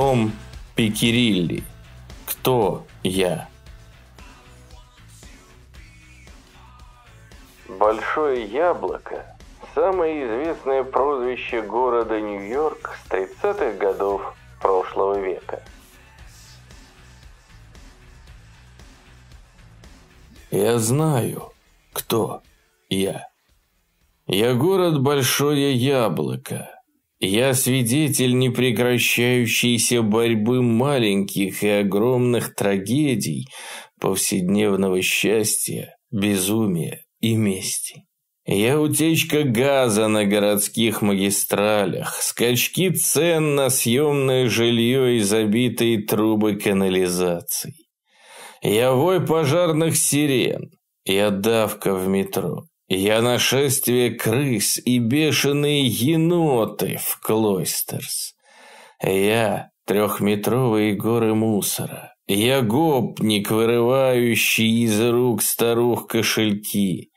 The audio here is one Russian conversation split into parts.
Том Пикерилли. Кто я? Большое яблоко – самое известное прозвище города Нью-Йорк с 30-х годов прошлого века. Я знаю, кто я. Я город Большое Яблоко. Я свидетель непрекращающейся борьбы маленьких и огромных трагедий, повседневного счастья, безумия и мести. Я утечка газа на городских магистралях, скачки цен на съемное жилье и забитые трубы канализаций. Я вой пожарных сирен, я давка в метро. Я нашествие крыс и бешеные еноты в Клойстерс. Я трехметровые горы мусора. Я гопник, вырывающий из рук старух кошельки.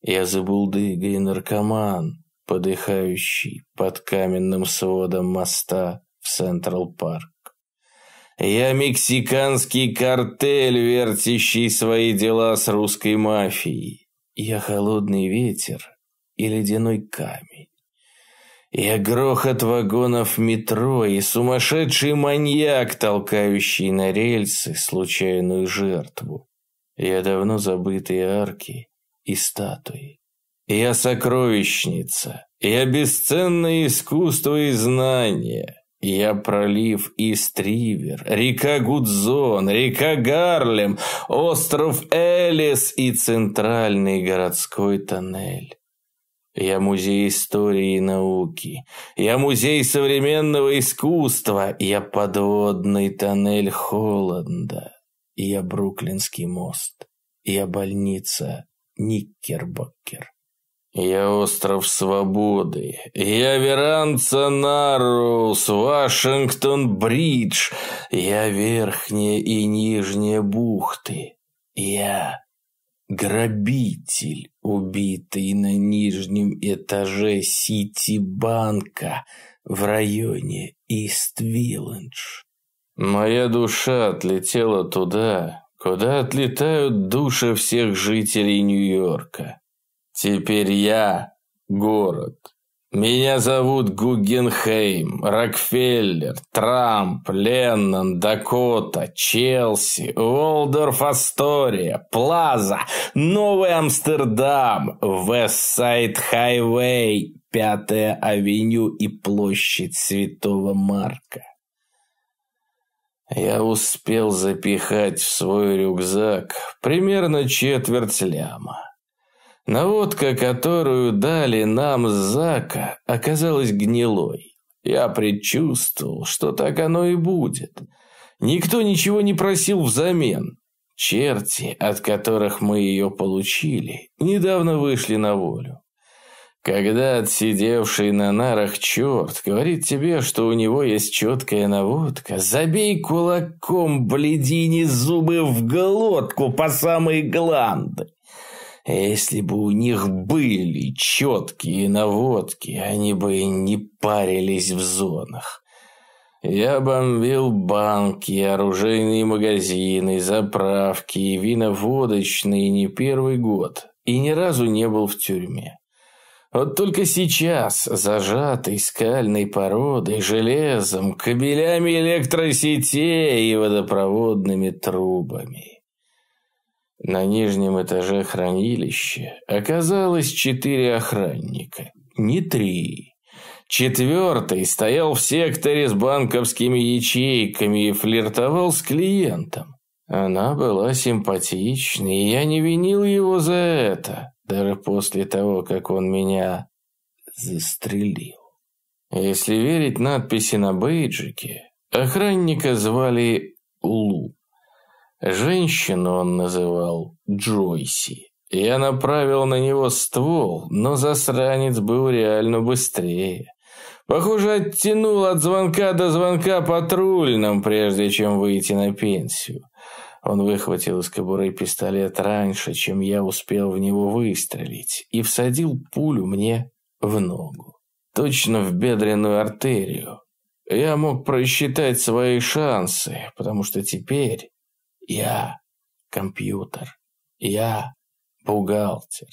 Я забулдыга и наркоман, подыхающий под каменным сводом моста в Централ-парк. Я мексиканский картель, вертящий свои дела с русской мафией. Я холодный ветер и ледяной камень. Я грохот вагонов метро и сумасшедший маньяк, толкающий на рельсы случайную жертву. Я давно забытые арки и статуи. Я сокровищница. Я бесценное искусство и знания. Я пролив Истривер, река Гудзон, река Гарлем, остров Элис и центральный городской тоннель. Я музей истории и науки. Я музей современного искусства. Я подводный тоннель Холланда. Я Бруклинский мост. Я больница Никербокер. «Я остров свободы. Я веранца Нарус, Вашингтон-Бридж. Я верхние и нижние бухты. Я грабитель, убитый на нижнем этаже Сити-банка в районе Ист-Виллендж. Моя душа отлетела туда, куда отлетают души всех жителей Нью-Йорка». Теперь я город. Меня зовут Гугенхейм, Рокфеллер, Трамп, Леннон, Дакота, Челси, Уолдорф Астория, Плаза, Новый Амстердам, Вестсайд Хайвей, Пятая Авеню и площадь Святого Марка. Я успел запихать в свой рюкзак примерно четверть ляма. Наводка, которую дали нам с Зака, оказалась гнилой. Я предчувствовал, что так оно и будет. Никто ничего не просил взамен. Черти, от которых мы ее получили, недавно вышли на волю. Когда отсидевший на нарах черт говорит тебе, что у него есть четкая наводка, забей кулаком бледини зубы в глотку по самые гланды. А если бы у них были четкие наводки, они бы не парились в зонах. Я бомбил банки, оружейные магазины, заправки и виноводочные не первый год и ни разу не был в тюрьме. Вот только сейчас, зажатый скальной породой, железом, кабелями электросетей и водопроводными трубами. На нижнем этаже хранилища оказалось четыре охранника. Не три. Четвертый стоял в секторе с банковскими ячейками и флиртовал с клиентом. Она была симпатичной, и я не винил его за это, даже после того, как он меня застрелил. Если верить надписи на бейджике, охранника звали Лу. Женщину он называл Джойси. Я направил на него ствол, но засранец был реально быстрее. Похоже, оттянул от звонка до звонка патрульным, прежде чем выйти на пенсию. Он выхватил из кобуры пистолет раньше, чем я успел в него выстрелить, и всадил пулю мне в ногу. Точно в бедренную артерию. Я мог просчитать свои шансы, потому что теперь я компьютер. Я бухгалтер.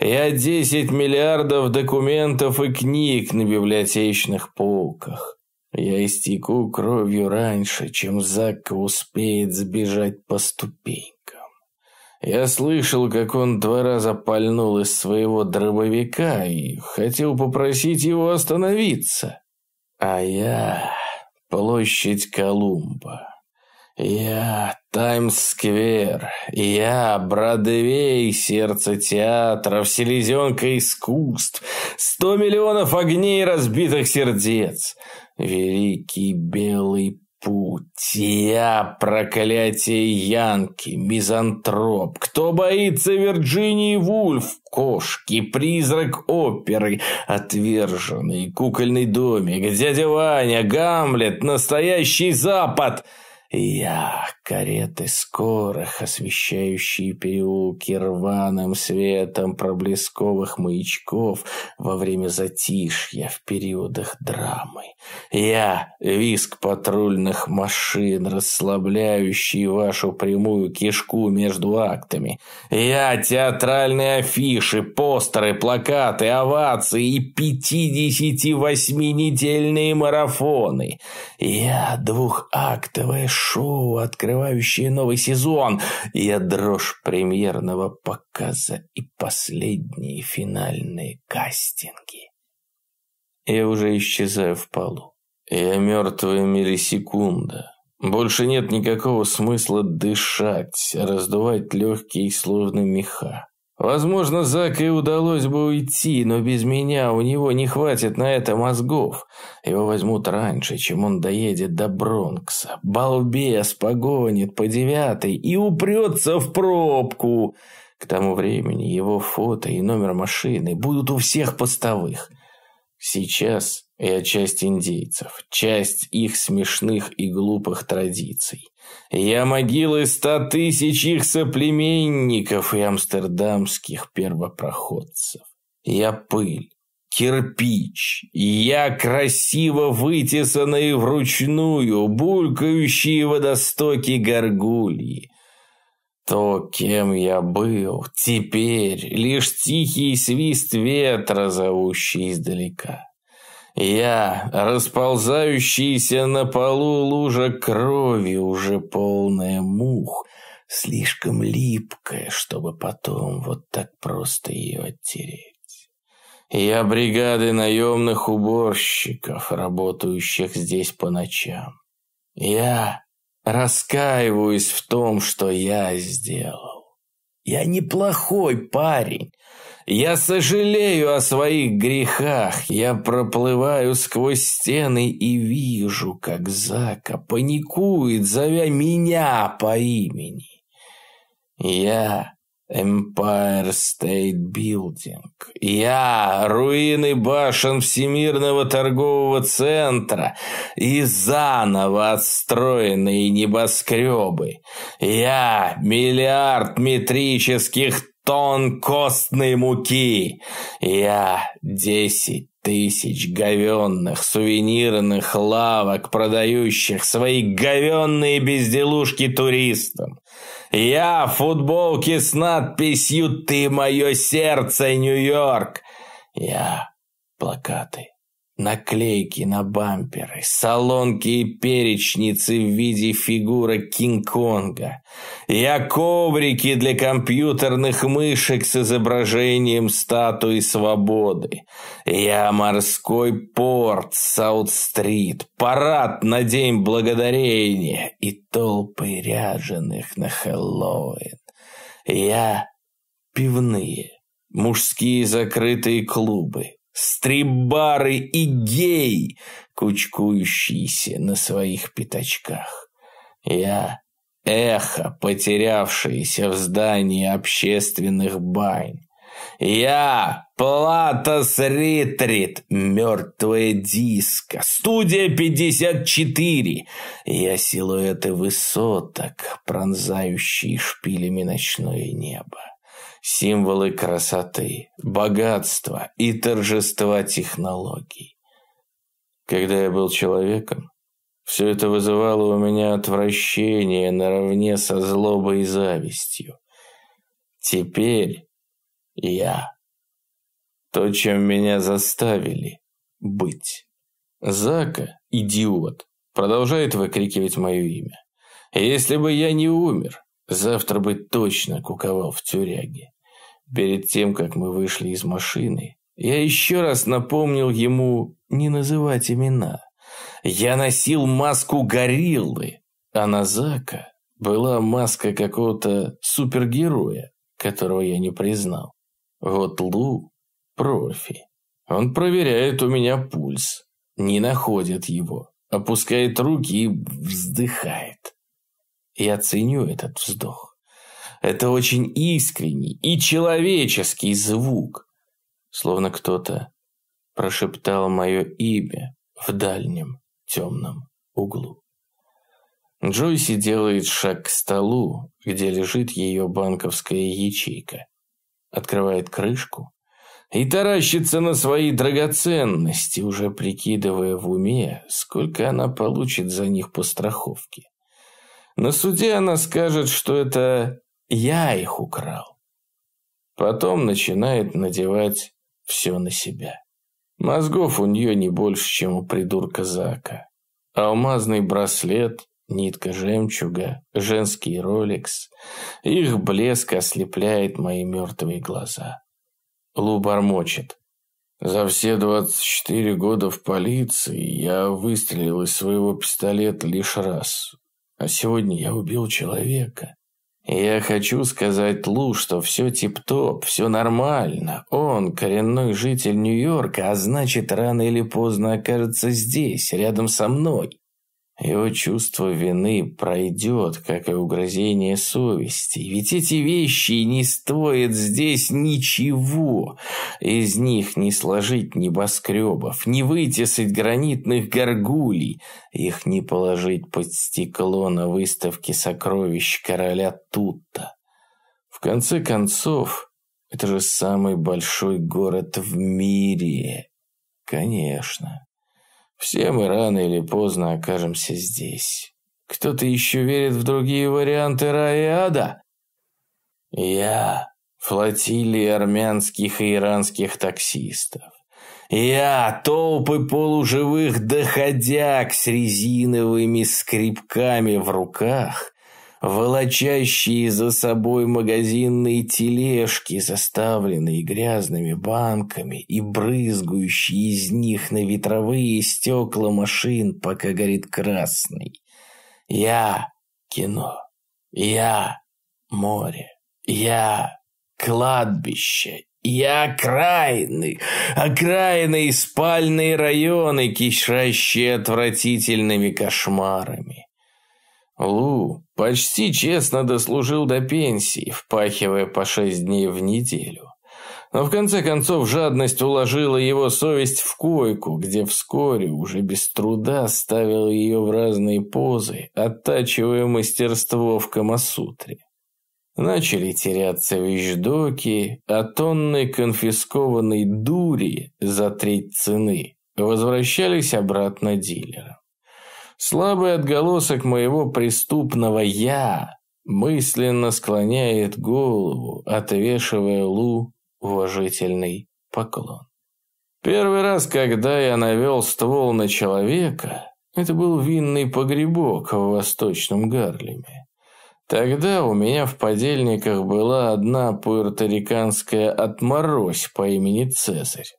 Я 10 миллиардов документов и книг на библиотечных полках. Я истеку кровью раньше, чем Зак успеет сбежать по ступенькам. Я слышал, как он два раза пальнул из своего дробовика и хотел попросить его остановиться. А я... Площадь Колумба. Я Таймс-сквер, я Бродвей, сердце театра, селезенка искусств, сто миллионов огней разбитых сердец, великий белый путь, я проклятие Янки, мизантроп, кто боится Вирджинии Вульф, кошки, призрак оперы, отверженный, кукольный домик, дядя Ваня, Гамлет, настоящий Запад — Yuck Кареты скорых, освещающие переулки рваным светом проблесковых маячков во время затишья в периодах драмы. Я — виск патрульных машин, расслабляющий вашу прямую кишку между актами. Я — театральные афиши, постеры, плакаты, овации и 58-недельные марафоны. Я — двухактовое шоу, открывающее открывающие новый сезон. Я дрожь премьерного показа и последние финальные кастинги. Я уже исчезаю в полу. Я мертвая миллисекунда. Больше нет никакого смысла дышать, раздувать легкие, словно меха. Возможно, Зак и удалось бы уйти, но без меня у него не хватит на это мозгов. Его возьмут раньше, чем он доедет до Бронкса. Балбес погонит по девятой и упрется в пробку. К тому времени его фото и номер машины будут у всех постовых. Сейчас я часть индейцев, часть их смешных и глупых традиций. Я могилы ста тысяч их соплеменников и амстердамских первопроходцев. Я пыль, кирпич, я красиво вытесанный вручную, булькающие водостоки горгульи. То, кем я был, теперь лишь тихий свист ветра, зовущий издалека. Я, расползающийся на полу лужа крови, уже полная мух, слишком липкая, чтобы потом вот так просто ее оттереть. Я бригады наемных уборщиков, работающих здесь по ночам. Я раскаиваюсь в том, что я сделал. Я неплохой парень, я сожалею о своих грехах. Я проплываю сквозь стены и вижу, как Зака паникует, зовя меня по имени. Я Empire State Building. Я – руины башен Всемирного торгового центра и заново отстроенные небоскребы. Я – миллиард метрических тонн костной муки. Я десять тысяч говенных, сувенирных лавок, продающих свои говенные безделушки туристам. Я футболки с надписью «Ты мое сердце, Нью-Йорк». Я плакаты Наклейки на бамперы, салонки и перечницы в виде фигуры Кинг-Конга. Я коврики для компьютерных мышек с изображением статуи свободы. Я морской порт Саут-стрит, парад на День Благодарения и толпы ряженых на Хэллоуин. Я пивные, мужские закрытые клубы, стрибары и гей, кучкующиеся на своих пятачках. Я — эхо, потерявшееся в здании общественных бань. Я — Платос Ритрит, мертвое диско, студия 54. Я — силуэты высоток, пронзающие шпилями ночное небо символы красоты, богатства и торжества технологий. Когда я был человеком, все это вызывало у меня отвращение наравне со злобой и завистью. Теперь я. То, чем меня заставили быть. Зака, идиот, продолжает выкрикивать мое имя. Если бы я не умер, Завтра бы точно куковал в тюряге. Перед тем, как мы вышли из машины, я еще раз напомнил ему не называть имена. Я носил маску гориллы, а на Зака была маска какого-то супергероя, которого я не признал. Вот Лу – профи. Он проверяет у меня пульс, не находит его, опускает руки и вздыхает. Я ценю этот вздох. Это очень искренний и человеческий звук. Словно кто-то прошептал мое имя в дальнем темном углу. Джойси делает шаг к столу, где лежит ее банковская ячейка. Открывает крышку и таращится на свои драгоценности, уже прикидывая в уме, сколько она получит за них по страховке. На суде она скажет, что это я их украл. Потом начинает надевать все на себя. Мозгов у нее не больше, чем у придурка Зака. Алмазный браслет, нитка жемчуга, женский роликс. Их блеск ослепляет мои мертвые глаза. Лу бормочет. За все 24 года в полиции я выстрелил из своего пистолета лишь раз. А сегодня я убил человека. Я хочу сказать Лу, что все тип-топ, все нормально. Он коренной житель Нью-Йорка, а значит, рано или поздно окажется здесь, рядом со мной. Его чувство вины пройдет, как и угрозение совести. Ведь эти вещи не стоят здесь ничего. Из них не сложить небоскребов, не вытесать гранитных горгулей, их не положить под стекло на выставке сокровищ короля Тутта. В конце концов, это же самый большой город в мире. Конечно. Все мы рано или поздно окажемся здесь. Кто-то еще верит в другие варианты рая и ада? Я флотилии армянских и иранских таксистов. Я толпы полуживых доходяг с резиновыми скребками в руках волочащие за собой магазинные тележки, заставленные грязными банками и брызгающие из них на ветровые стекла машин, пока горит красный. Я — кино. Я — море. Я — кладбище. Я окраины, окраины и спальные районы, кишащие отвратительными кошмарами. Лу почти честно дослужил до пенсии, впахивая по шесть дней в неделю. Но в конце концов жадность уложила его совесть в койку, где вскоре уже без труда ставил ее в разные позы, оттачивая мастерство в Камасутре. Начали теряться вещдоки, а тонны конфискованной дури за треть цены возвращались обратно дилерам. Слабый отголосок моего преступного «я» мысленно склоняет голову, отвешивая Лу уважительный поклон. Первый раз, когда я навел ствол на человека, это был винный погребок в Восточном Гарлеме. Тогда у меня в подельниках была одна пуэрториканская отморозь по имени Цезарь.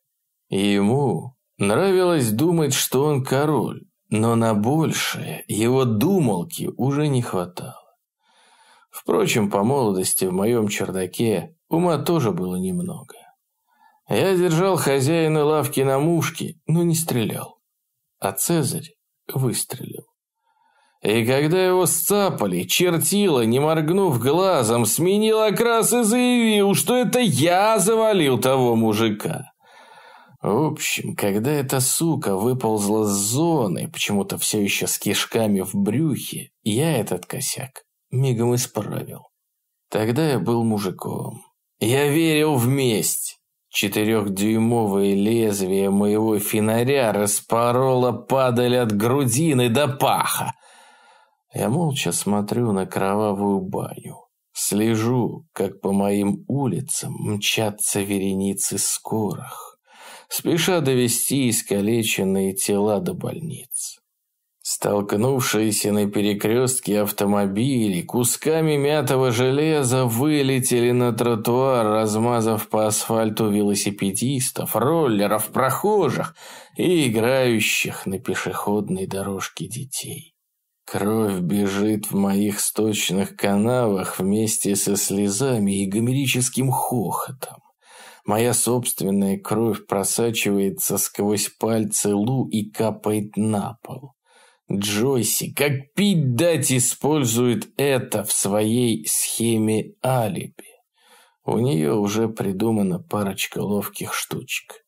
Ему нравилось думать, что он король, но на большее его думалки уже не хватало. Впрочем, по молодости в моем чердаке ума тоже было немного. Я держал хозяина лавки на мушке, но не стрелял. А Цезарь выстрелил. И когда его сцапали, чертила, не моргнув глазом, сменил окрас и заявил, что это я завалил того мужика. В общем, когда эта сука выползла с зоны, почему-то все еще с кишками в брюхе, я этот косяк мигом исправил. Тогда я был мужиком. Я верил в месть. Четырехдюймовое лезвие моего фонаря распороло падаль от грудины до паха. Я молча смотрю на кровавую баню. Слежу, как по моим улицам мчатся вереницы скорых спеша довести искалеченные тела до больниц. Столкнувшиеся на перекрестке автомобили кусками мятого железа вылетели на тротуар, размазав по асфальту велосипедистов, роллеров, прохожих и играющих на пешеходной дорожке детей. Кровь бежит в моих сточных канавах вместе со слезами и гомерическим хохотом. Моя собственная кровь просачивается сквозь пальцы Лу и капает на пол. Джойси, как пить дать, использует это в своей схеме алиби. У нее уже придумана парочка ловких штучек.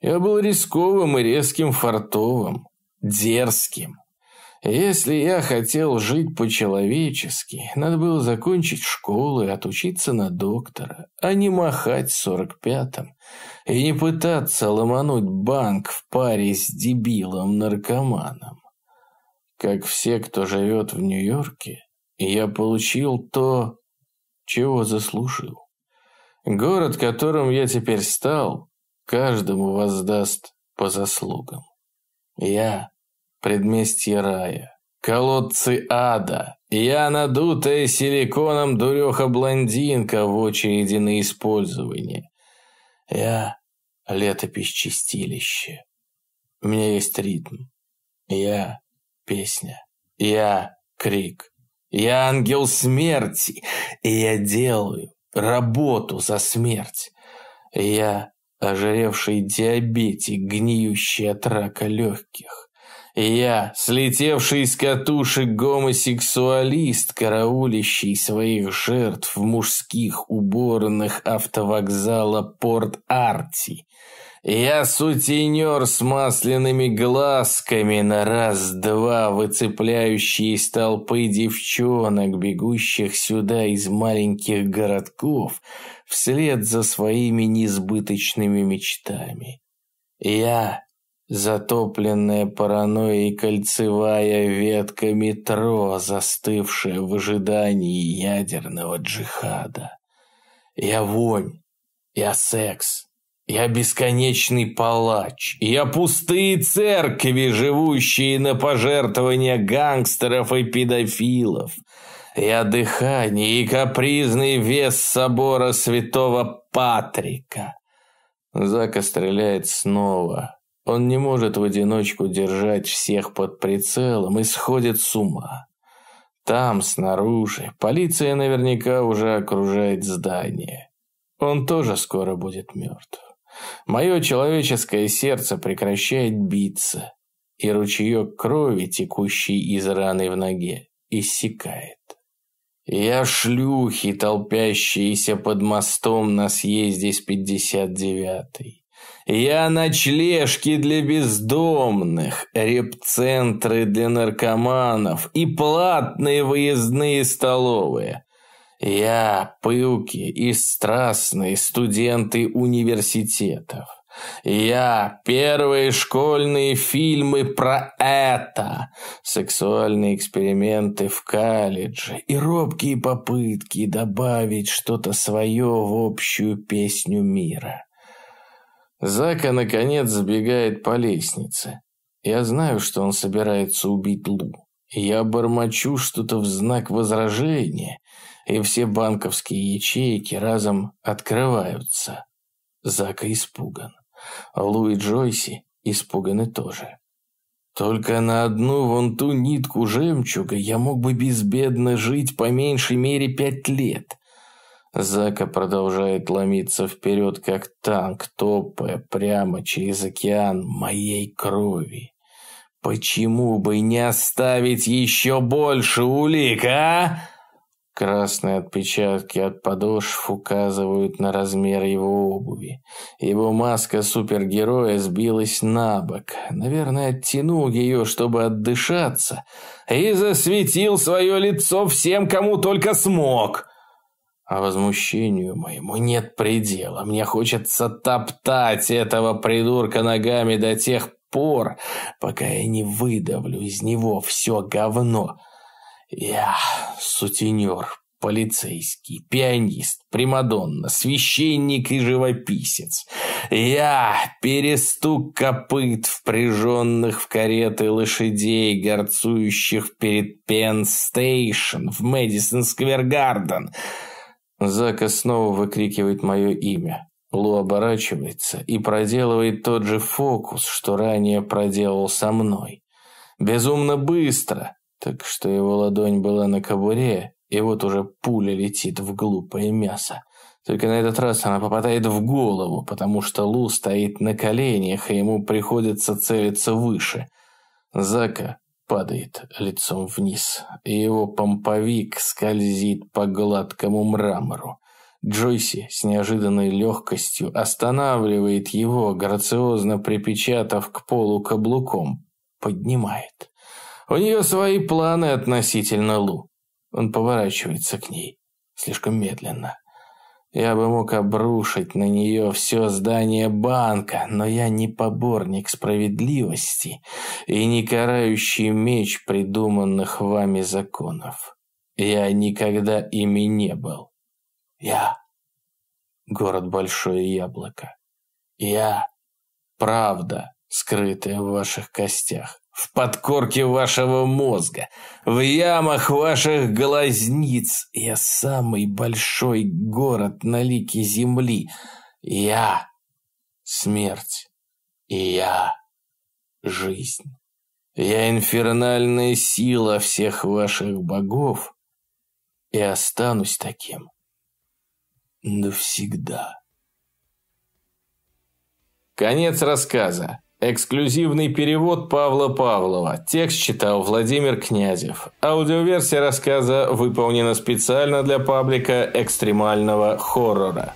Я был рисковым и резким фартовым, дерзким. Если я хотел жить по-человечески, надо было закончить школу и отучиться на доктора, а не махать сорок пятом и не пытаться ломануть банк в паре с дебилом-наркоманом. Как все, кто живет в Нью-Йорке, я получил то, чего заслужил. Город, которым я теперь стал, каждому воздаст по заслугам. Я предместье рая, колодцы ада. Я надутая силиконом дуреха-блондинка в очереди на использование. Я летопись чистилище. У меня есть ритм. Я песня. Я крик. Я ангел смерти. И я делаю работу за смерть. Я ожиревший диабетик, гниющий от рака легких. Я, слетевший из катушек гомосексуалист, караулищий своих жертв в мужских уборных автовокзала Порт-Арти. Я сутенер с масляными глазками на раз-два, выцепляющий из толпы девчонок, бегущих сюда из маленьких городков, вслед за своими несбыточными мечтами. Я Затопленная паранойей кольцевая ветка метро, застывшая в ожидании ядерного джихада. Я вонь, я секс, я бесконечный палач, я пустые церкви, живущие на пожертвования гангстеров и педофилов. Я дыхание и капризный вес собора святого Патрика. Зака стреляет снова он не может в одиночку держать всех под прицелом и сходит с ума. Там, снаружи, полиция наверняка уже окружает здание. Он тоже скоро будет мертв. Мое человеческое сердце прекращает биться, и ручеек крови, текущий из раны в ноге, иссякает. Я шлюхи, толпящиеся под мостом на съезде с 59-й. Я ночлежки для бездомных, репцентры для наркоманов и платные выездные столовые. Я пылкие и страстные студенты университетов. Я первые школьные фильмы про это, сексуальные эксперименты в колледже и робкие попытки добавить что-то свое в общую песню мира. Зака, наконец, сбегает по лестнице. Я знаю, что он собирается убить Лу. Я бормочу что-то в знак возражения, и все банковские ячейки разом открываются. Зака испуган. Лу и Джойси испуганы тоже. Только на одну вон ту нитку жемчуга я мог бы безбедно жить по меньшей мере пять лет. Зака продолжает ломиться вперед, как танк, топая прямо через океан моей крови. Почему бы не оставить еще больше улик, а? Красные отпечатки от подошв указывают на размер его обуви. Его маска супергероя сбилась на бок. Наверное, оттянул ее, чтобы отдышаться. И засветил свое лицо всем, кому только смог. А возмущению моему нет предела. Мне хочется топтать этого придурка ногами до тех пор, пока я не выдавлю из него все говно. Я сутенер, полицейский, пианист, примадонна, священник и живописец. Я перестук копыт, впряженных в кареты лошадей, горцующих перед Пенн-стейшн в Мэдисон-сквер-гарден. гарден Зака снова выкрикивает мое имя. Лу оборачивается и проделывает тот же фокус, что ранее проделал со мной. Безумно быстро, так что его ладонь была на кобуре, и вот уже пуля летит в глупое мясо. Только на этот раз она попадает в голову, потому что Лу стоит на коленях, и ему приходится целиться выше. Зака падает лицом вниз, и его помповик скользит по гладкому мрамору. Джойси с неожиданной легкостью останавливает его, грациозно припечатав к полу каблуком. Поднимает. У нее свои планы относительно Лу. Он поворачивается к ней. Слишком медленно. Я бы мог обрушить на нее все здание банка, но я не поборник справедливости и не карающий меч придуманных вами законов. Я никогда ими не был. Я — город Большое Яблоко. Я — правда, скрытая в ваших костях в подкорке вашего мозга, в ямах ваших глазниц. Я самый большой город на лике земли. Я смерть. И я жизнь. Я инфернальная сила всех ваших богов и останусь таким навсегда. Конец рассказа. Эксклюзивный перевод Павла Павлова. Текст читал Владимир Князев. Аудиоверсия рассказа выполнена специально для паблика экстремального хоррора.